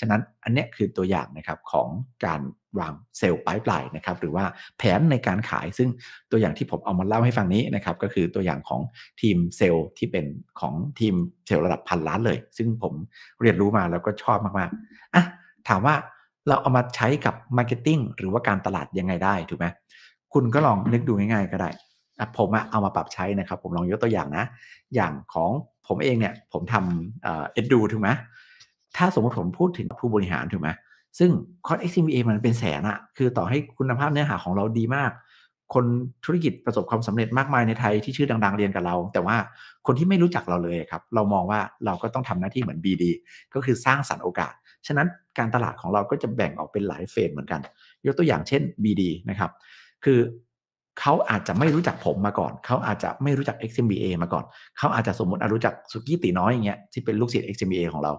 ฉะนั้นอันนี้คือตัวอย่างนะครับของการวางเซลล์ปลายปลายนะครับหรือว่าแผนในการขายซึ่งตัวอย่างที่ผมเอามาเล่าให้ฟังนี้นะครับก็คือตัวอย่างของทีมเซลล์ที่เป็นของทีมเซลล์ระดับพันล้านเลย ซึ่งผมเรียนรู้มาแล้วก็ชอบมากๆอ่ะถามว่าเราเอามาใช้กับมาร์เก็ตติ้งหรือว่าการตลาดยังไงได้ถูกไหมคุณก็ลองนึกดูง่ายๆก็ได้ผมเอามาปรับใช้นะครับ ผมลองยกตัวอย่างนะอย่างของผมเองเนี่ยผมทำเอ็ดดูถูกไหมถ้าสมมติผมพูดถึงผู้บริหารถูกไหม ซึ่งคอร์ส XMBA มันเป็นแสนอะคือต่อให้คุณภาพเนื้อหาของเราดีมาก คนธุรกิจประสบความสำเร็จมากมายในไทยที่ชื่อดังๆ เรียนกับเรา แต่ว่าคนที่ไม่รู้จักเราเลยครับ เรามองว่าเราก็ต้องทำหน้าที่เหมือน BD ก็คือสร้างสรรค์โอกาส ฉะนั้นการตลาดของเราก็จะแบ่งออกเป็นหลายเฟสเหมือนกัน ยกตัวอย่างเช่น BD นะครับ คือเขาอาจจะไม่รู้จักผมมาก่อน เขาอาจจะไม่รู้จัก XMBA มาก่อน เขาอาจจะสมมติอารู้จักสุกี้ตีน้อยอย่างเงี้ยที่เป็นลูกศิษย์ XMBA ของเรา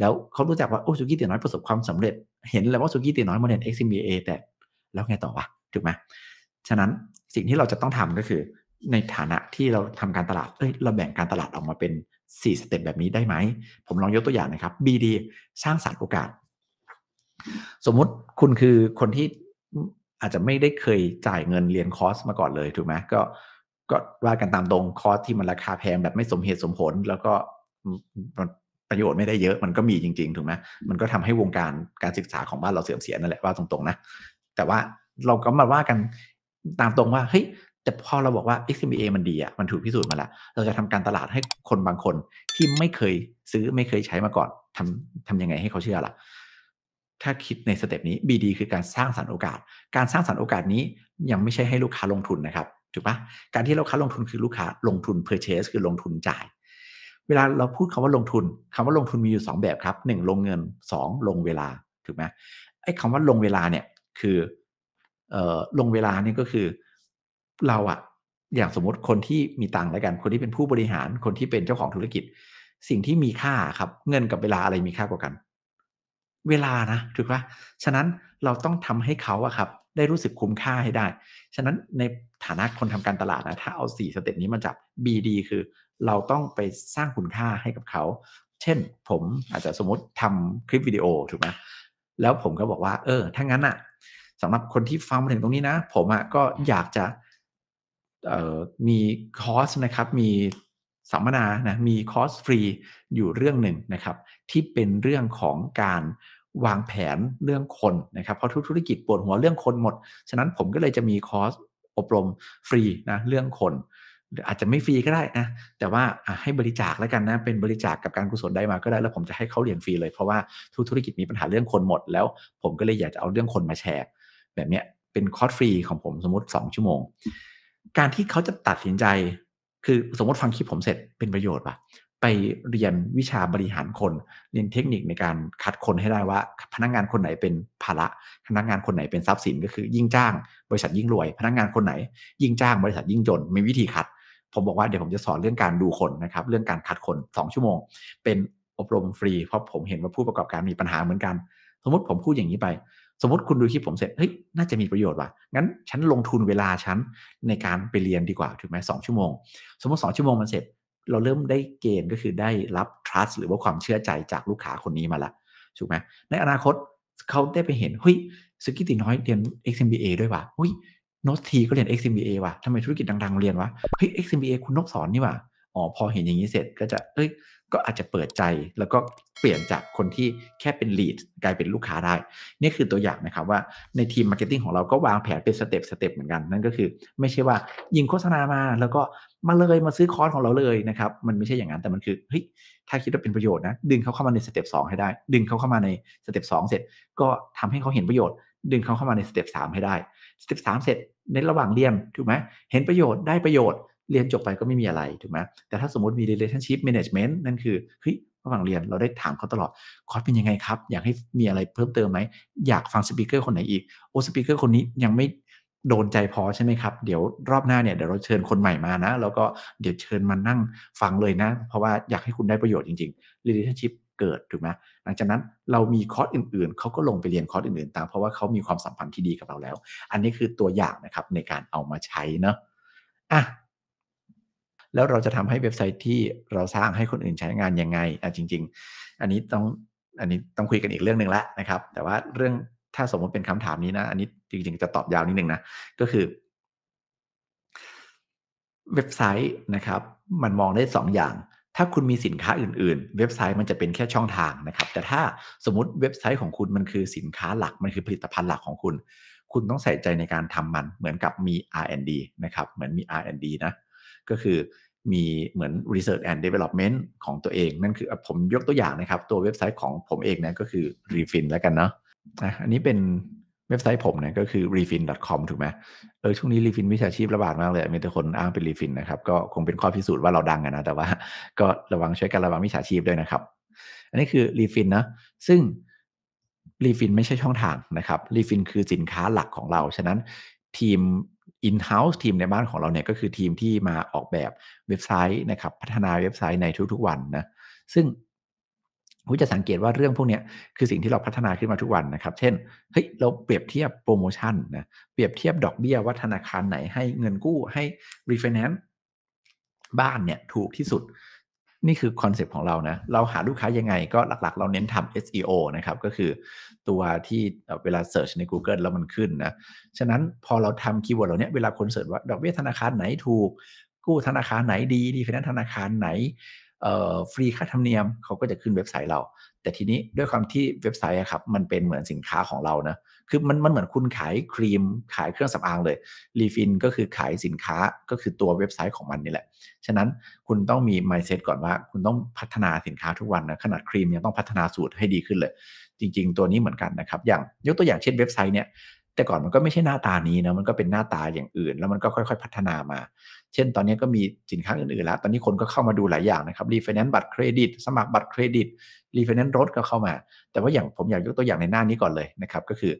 แล้วเขารู้จักว่า โอ้สุกี้เตี๋ยน้อยประสบความสำเร็จเห็นแล้วว่าสุกี้เตี๋ยน้อยมาเรียน XMBA แต่แล้วไงต่อวะถูกไหมฉะนั้นสิ่งที่เราจะต้องทำก็คือ ในฐานะที่เราทำการตลาด เอ้ย เราแบ่งการตลาดออกมาเป็น 4 สเต็ปแบบนี้ได้ไหม ผมลองยกตัวอย่างนะครับ BD สร้างสารรค์โอกาส สมมุติคุณคือคนที่อาจจะไม่ได้เคยจ่ายเงินเรียนคอร์สมาก่อนเลยถูกไหมก็ก็ว่ากันตามตรงคอร์สที่มันราคาแพงแบบไม่สมเหตุสมผล แล้วก็ประโยชน์ไม่ได้เยอะมันก็มีจริงๆถูกไหมมันก็ทำให้วงการการศึกษาของบ้านเราเสื่อมเสียนั่นแหละว่าตรง ๆ นะ แต่ว่าเราก็มาว่ากันตามตรงว่า เฮ้ย แต่พอเราบอกว่า x m a มันดีอ่ะ มันถูกพิสูจน์มาแล้ว เราจะทำการตลาดให้คนบางคนที่ไม่เคยซื้อไม่เคยใช้มาก่อนทำทำยังไงให้เขาเชื่อล่ะถ้าคิดในสเต็ปนี้ BD คือการสร้างสรรค์โอกาส การสร้างสรรค์โอกาสนี้ ยังไม่ใช่ให้ลูกค้าลงทุนนะครับถูกปะการที่ลูกค้าลงทุนคือลูกค้าลงทุน purchase คือลงทุนจ่ายเวลาเราพูดคำว่าลงทุนคำว่าลงทุนมีอยู่ 2 แบบครับ 1 ลงเงิน2ลงเวลาถูกไหมไอ้คำว่าลงเวลาเนี่ยคือเอ่อลงเวลาเนี่ยก็คือ เราอะอย่างสมมติคนที่มีตังค์แล้วกัน คนที่เป็นผู้บริหารคนที่เป็นเจ้าของธุรกิจ สิ่งที่มีค่าครับเงินกับเวลาอะไรมีค่ากว่ากัน เวลานะถูกปะฉะนั้นเราต้องทำให้เขาอะครับ ได้รู้สึกคุ้มค่าให้ได้ ฉะนั้นในฐานะคนทำการตลาดนะถ้าเอา 4 สเต็ปนี้มาจับ BD คือเราต้องไปสร้างคุณค่าให้กับเขา เช่นผมอาจจะสมมติทำคลิปวิดีโอถูกไหมแล้วผมก็บอกว่าเออ ถ้างั้นอะสำหรับคนที่ฟังมาถึงตรงนี้นะผมอะก็อยากจะมีคอร์สนะครับ มีสัมมนานะ มีคอร์สฟรีอยู่เรื่องหนึ่งนะครับ ที่เป็นเรื่องของการวางแผนเรื่องคนนะครับเพราะทุกธุรกิจปวดหัวเรื่องคนหมด ฉะนั้นผมก็เลยจะมีคอร์สอบรมฟรีนะเรื่องคนหรืออาจจะไม่ฟรีก็ได้นะแต่ว่าให้บริจาคแล้วกันนะเป็นบริจาคกกับการกุศลได้มาก็ได้ แล้วผมจะให้เขาเรียนฟรีเลย เพราะว่าทุกธุรกิจมีปัญหาเรื่องคนหมด แล้ว ผมก็เลยอยากจะเอาเรื่องคนมาแชร์แบบเนี้ยเป็นคอร์สฟรีของผมสมมติ 2 ชั่วโมงการที่เขาจะตัดสินใจ คือสมมติฟังคลิปผมเสร็จเป็นประโยชน์ปะไปเรียนวิชาบริหารคน เรียนเทคนิคในการคัดคนให้ได้ว่า พนักงงานคนไหนเป็นภาระ พนักงงานคนไหนเป็นทรัพย์สิน ก็คือยิ่งจ้างบริษัทยิ่งรวย พนักงงานคนไหน ยิ่งจ้าง บริษัทยิ่งจนมีวิธีคัดผมบอกว่าเดี๋ยวผมจะสอนเรื่องการดูคนนะครับเรื่องการคัดคน 2 ชั่วโมง เป็นอบรมฟรีเพราะผมเห็นว่าผู้ประกอบการมีปัญหาเหมือนกัน สมมติผมพูดอย่างนี้ไปสมมติคุณดูคลิปผมเสร็จเฮ้ยน่าจะมีประโยชน์ว่ะงั้นฉันลงทุนเวลาฉันในการไปเรียนดีกว่าถูกไหมสองชั่วโมง สมมติ 2 ชั่วโมงมันเสร็จเราเริ่มได้เกณฑ์ก็คือได้รับ trust หรือว่าความเชื่อใจจากลูกค้าคนนี้มาละถูกไหมในอนาคตเขาได้ไปเห็นเฮ้ยสกิติน้อยเรียน XMBA ด้วยว่ะเฮ้ยโน้ตทีก็เรียน XMBA ว่ะทำไมธุรกิจดังๆเรียนวะ เฮ้ย XMBA คุณนกสอนนี่ว่ะอ๋อพอเห็นอย่างนี้เสร็จ ก็จะเอ้ยก็อาจจะเปิดใจแล้วก็เปลี่ยนจากคนที่แค่เป็นลีดกลายเป็นลูกค้าได้ นี่คือตัวอย่างนะครับ ว่าในทีมมาร์เก็ตติ้งของเราก็วางแผนเป็นสเต็ปสเต็ปเหมือนกัน นั่นก็คือไม่ใช่ว่ายิงโฆษณามาแล้วก็มาเลยมาซื้อคอร์สของเราเลยนะครับ มันไม่ใช่อย่างนั้นแต่มันคือเฮ้ยถ้าคิดว่าเป็นประโยชน์นะดึงเขาเข้ามาในสเต็ปสให้ได้ ดึงเขาเข้ามาในสเต็ปสเสร็จ ก็ทำให้เขาเห็นประโยชน์ดึงเขาเข้ามาในสเต็ปสามให้ได้สเต็ปสามเสร็จในระหว่างเรียนถูกไหมเห็นประโยชน์ได้ประโยชน์เรียนจบไปก็ไม่มีอะไรถูกไหมแต่ถ้าสมมติมี relationship management นั่นคือเฮ้ยระหว่างเรียนเราได้ถามเขาตลอด คอร์สเป็นยังไงครับ อยากให้มีอะไรเพิ่มเติมไหม อยากฟังสปิเกอร์คนไหนอีก โอ้สปิเกอร์คนนี้ยังไม่โดนใจพอใช่ไหมครับ เดี๋ยวรอบหน้าเนี่ยเดี๋ยวเราเชิญคนใหม่มานะแล้วก็เดี๋ยวเชิญมานั่งฟังเลยนะ เพราะว่าอยากให้คุณได้ประโยชน์จริงๆ relationship เกิดถูกไหมหลังจากนั้นเรามีคอร์สอื่น ๆเขาก็ลงไปเรียนคอร์สอื่นๆตาม เพราะว่าเขามีความสัมพันธ์ที่ดีกับเราแล้ว อันนี้คือตัวอย่างนะครับในการเอามาใช้เนาะอ่ะแล้วเราจะทำให้เว็บไซต์ที่เราสร้างให้คนอื่นใช้งานยังไงอ่ะจริง ๆ อันนี้ต้องอันนี้ต้องคุยกันอีกเรื่องหนึ่งละนะครับ แต่ว่าเรื่องถ้าสมมติเป็นคำถามนี้นะอันนี้จริงๆจะตอบยาวนิดนึงนะก็คือ เว็บไซต์นะครับ มันมองได้ 2ออย่างถ้าคุณมีสินค้าอื่นๆ เว็บไซต์มันจะเป็นแค่ช่องทางนะครับแต่ถ้าสมมติเว็บไซต์ของคุณมันคือสินค้าหลักมันคือผลิตภัณฑ์หลักของคุณ คุณต้องใส่ใจในการทำมันเหมือนกับมี R&D นะครับ เหมือนมี R&D นะ ก็คือมีเหมือน Research and Development ของตัวเองนั่นคือผมยกตัวอย่างนะครับ ตัวเว็บไซต์ของผมเองนะก็คือ Refin แล้วกันเนาะอันนี้เป็นเว็บไซต์ผมเนี่ยก็คือ refin.com ถูกไหมเออ ช่วงนี้ refin วิชาชีพระบาดมากเลย มีแต่คนอ้างเป็น refin นะครับ ก็คงเป็นข้อพิสูจน์ว่าเราดังนะ แต่ว่าก็ระวังช่วยกันระวังวิชาชีพด้วยนะครับ อันนี้คือ refin นะ ซึ่ง refin ไม่ใช่ช่องทางนะครับ refin คือสินค้าหลักของเรา ฉะนั้นทีม in-house ทีมในบ้านของเราเนี่ย ก็คือทีมที่มาออกแบบเว็บไซต์นะครับ พัฒนาเว็บไซต์ในทุกๆ วันนะ ซึ่งคุณจะสังเกตว่าเรื่องพวกนี้คือสิ่งที่เราพัฒนาขึ้นมาทุกวันนะครับ เช่นเฮ้ยเราเปรียบเทียบโปรโมชั่นนะเปรียบเทียบดอกเบี้ยว่าธนาคารไหนให้เงินกู้ให้รีไฟแนนซ์บ้านเนี่ยถูกที่สุด นี่คือคอนเซปต์ของเรานะเราหาลูกค้ายังไงก็หลักๆ เราเน้นทำ SEO นะครับก็คือตัวที่เวลาเสิร์ชใน Google แล้วมันขึ้นนะฉะนั้นพอเราทำคีย์เวิร์ดเหล่านี้เวลาคนเสิร์ชว่าดอกเบี้ยธนาคารไหนถูก กู้ธนาคารไหนดีดีไฟแนนซ์ธนาคารไหนฟรีค่าธรรมเนียมเขาก็จะขึ้นเว็บไซต์เราแต่ทีนี้ด้วยความที่เว็บไซต์ครับมันเป็นเหมือนสินค้าของเรานะคือมันมันเหมือนคุณขายครีมขายเครื่องสำอางเลยรีฟินก็คือขายสินค้าก็คือตัวเว็บไซต์ของมันนี่แหละฉะนั้นคุณต้องมีมายเซตก่อนว่าคุณต้องพัฒนาสินค้าทุกวันนะขนาดครีมยังต้องพัฒนาสูตรให้ดีขึ้นเลย จริงๆตัวนี้เหมือนกันนะครับ อย่างยกตัวอย่างเช่นเว็บไซต์เนี่ยแต่ก่อนมันก็ไม่ใช่หน้าตานี้นะมันก็เป็นหน้าตาอย่างอื่น แล้วมันก็ค่อย ๆพัฒนามาเช่นตอนนี้ก็มีสินค้าอื่นๆ แล้ว ตอนนี้คนก็เข้ามาดูหลายอย่างนะครับรีไฟแนนซ์บัตรเครดิตสมัครบัตรเครดิตรีไฟแนนซ์รถก็เข้ามา แต่ว่าอย่างผมอยากยกตัวอย่างในหน้านี้ก่อนเลยนะครับก็คือ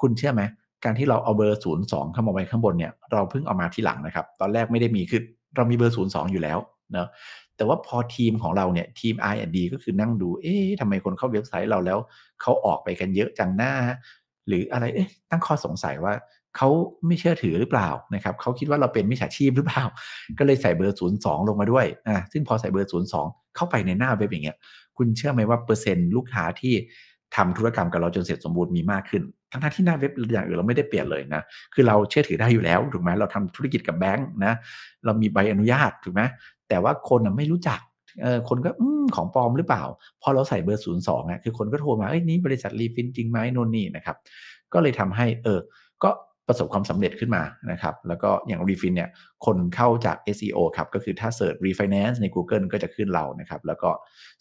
คุณเชื่อไหม การที่เราเอาเบอร์ศูนย์สองเข้ามาไว้ข้างบนเนี่ยเราเพิ่งเอามาที่หลังนะครับ ตอนแรกไม่ได้มีคือเรามีเบอร์ศูนย์สองอยู่แล้วเนาะแต่ว่าพอทีมของเราเนี่ยทีมอดีก็คือนั่งดูเอ๊ะทำไมคนเข้าเว็บไซต์เราแล้วเขาออกไปกันเยอะจังหน้า หรืออะไรเอ๊ะตั้งข้อสงสัยว่าเขาไม่เชื่อถือหรือเปล่านะครับ เขาคิดว่าเราเป็นมิจฉาชีพหรือเปล่าก็เลยใส่เบอร์ศูนย์สองลงมาด้วยอ่าซึ่งพอใส่เบอร์ศูนย์สองเข้าไปในหน้าเว็บอย่างเงี้ยคุณเชื่อไหมว่าเปอร์เซ็นต์ลูกค้าที่ทำธุรกรรมกับเราจนเสร็จสมบูรณ์มีมากขึ้น ทั้งที่หน้าเว็บอย่างอื่นเราไม่ได้เปลี่ยนเลยนะ คือเราเชื่อถือได้อยู่แล้วถูกไหมเราทำธุรกิจกับแบงค์นะเรามีใบอนุญาตถูกไหมแต่ว่าคนไม่รู้จักเออคนก็อของปลอมหรือเปล่า พอเราใส่เบอร์ศูนย์สอ่ะคือคนก็โทรมาเอ้ยนี่บริษัทรีฟินจริงไหมโน่นนี่นะครับก็เลยทำให้เออ ก็ประสบความสำเร็จขึ้นมานะครับ แล้วก็อย่างรีฟินเนี่ยคนเข้าจาก SEO ครับก็คือถ้าเสิร์ช refinance ใน Google ก็จะขึ้นเรานะครับแล้วก็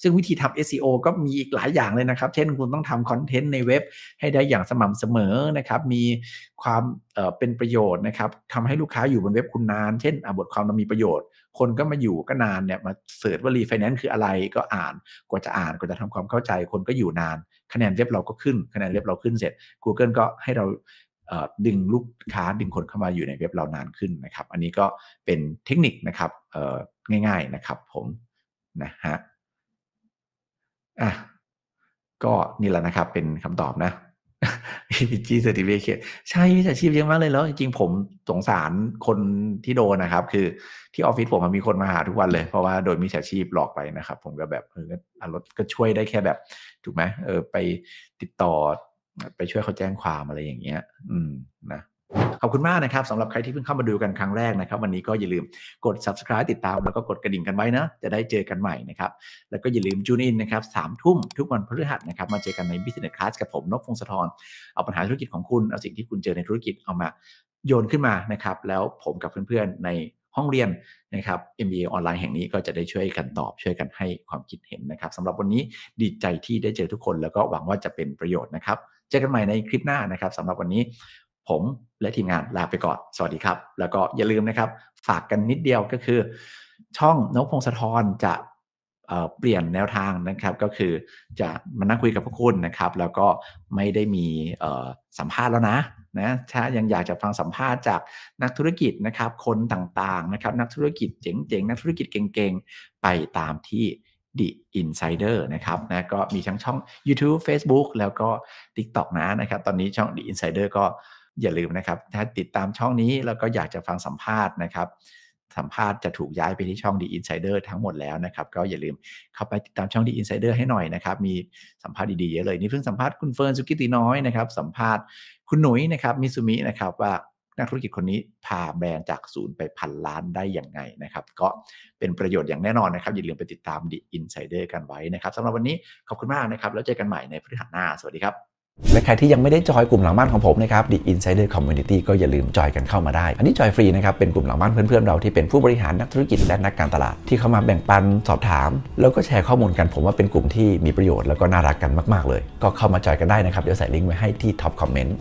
ซึ่งวิธีทำ SEO ก็มีอีกหลายอย่างเลยนะครับ เช่นคุณต้องทำคอนเทนต์ในเว็บให้ได้อย่างสม่ำเสมอนะครับ มีความเเป็นประโยชน์นะครับทำให้ลูกค้าอยู่บนเว็บคุณนาน เช่นบทความเรามีประโยชน์ คนก็มาอยู่ก็นานเนี่ยมาเสิร์ชว่า refinance คืออะไรก็อ่านกว่าจะอ่านกว่าจะทำความเข้าใจคนก็อยู่นาน คะแนนเี็บเราก็ขึ้นคะแนนเี็บเราขึ้นเสร็จ Google ก็ให้เราดึงลูกค้าดึงคนเข้ามาอยู่ในเว็บเรานานขึ้นนะครับ อันนี้ก็เป็นเทคนิคนะครับง่ายๆนะครับผมนะฮะอ่ะก็นี่แหละนะครับ เป็นคำตอบนะพีจีเซอร์ติฟิเคใช่วิชาชีพเยอะมากเลยแล้ว จริงๆผมสงสารคนที่โดนนะครับ คือที่ออฟฟิศผมมีคนมาหาทุกวันเลย เพราะว่าโดนมิจฉาชีพหลอกไปนะครับ ผมก็แบบเออรถก็ช่วยได้แค่แบบถูกไหมเออไปติดต่อไปช่วยเขาแจ้งความอะไรอย่างเงี้ย อืมนะ ขอบคุณมากนะครับสำหรับใครที่เพิ่งเข้ามาดูกันครั้งแรกนะครับ วันนี้ก็อย่าลืมกด subscribe ติดตามแล้วก็กดกระดิ่งกันไว้นะ จะได้เจอกันใหม่นะครับ แล้วก็อย่าลืมจูนอินนะครับสามทุ่มทุกวันพฤหัสนะครับมาเจอกันใน business class กับผมนพพงศธรเอาปัญหาธุรกิจของคุณ เอาสิ่งที่คุณเจอในธุรกิจเอามาโยนขึ้นมานะครับแล้วผมกับเพื่อนๆในห้องเรียนนะครับ MBA ออนไลน์แห่งนี้ก็จะได้ช่วยกันตอบช่วยกันให้ความคิดเห็นนะครับสำหรับวันนี้ดีใจที่ได้เจอทุกคน แล้วก็หวังว่าจะเป็นประโยชน์นะครับเจอกันใหม่ใน คลิปหน้านะครับสำหรับวันนี้ ผมและทีมงานลาไปก่อน สวัสดีครับ แล้วก็อย่าลืมนะครับ ฝากกันนิดเดียวก็คือ ช่องนกพงศธรจะเปลี่ยนแนวทางนะครับ ก็คือจะมานั่งคุยกับพวกคุณนะครับ แล้วก็ไม่ได้มีสัมภาษณ์แล้วนะนะถ้ายังอยากจะฟังสัมภาษณ์จากนักธุรกิจนะครับคนต่างๆนะครับ นักธุรกิจเจ๋งๆนักธุรกิจเก่งๆไปตามที่ The Insider นะครับนะก็มีทั้งช่อง YouTube Facebook แล้วก็ TikTok นะนะครับตอนนี้ช่อง The Insider ก็อย่าลืมนะครับถ้าติดตามช่องนี้แล้วก็อยากจะฟังสัมภาษณ์นะครับ สัมภาษณ์จะถูกย้ายไปที่ช่อง The Insider ทั้งหมดแล้วนะครับก็อย่าลืมเข้าไปติดตามช่อง The Insider ให้หน่อยนะครับมีสัมภาษณ์ดีๆเยอะเลยนี่เพิ่งสัมภาษณ์คุณเฟิร์นสุกิติน้อยนะครับสัมภาษณ์คุณหนุ่ยนะครับมิสุมินะครับว่านักธุรกิจคนนี้พาแบรนด์จากศูนย์ไปพันล้านได้อย่างไงนะครับ ก็เป็นประโยชน์อย่างแน่นอนนะครับ อย่าลืมไปติดตาม The Insider กันไว้นะครับสำหรับวันนี้ขอบคุณมากนะครับ แล้วเจอกันใหม่ในพฤหัสหน้าสวัสดีครับ และใครที่ยังไม่ได้จอยกลุ่มหลังบ้านของผมนะครับ The Insider Community ก็อย่าลืมจอยกันเข้ามาได้ อันนี้จอยฟรีนะครับเป็นกลุ่มหลังบ้านเพื่อนๆเราที่เป็นผู้บริหารนักธุรกิจและนักการตลาด ที่เข้ามาแบ่งปันสอบถาม แล้วก็แชร์ข้อมูลกันผมว่าเป็นกลุ่มที่มีประโยชน์แล้วก็น่ารักกันมาก ๆ เลย ก็เข้ามาจอยกันได้นะครับเดี๋ยวใส่ลิงก์ไว้ให้ที่ท็อปคอมเมนต์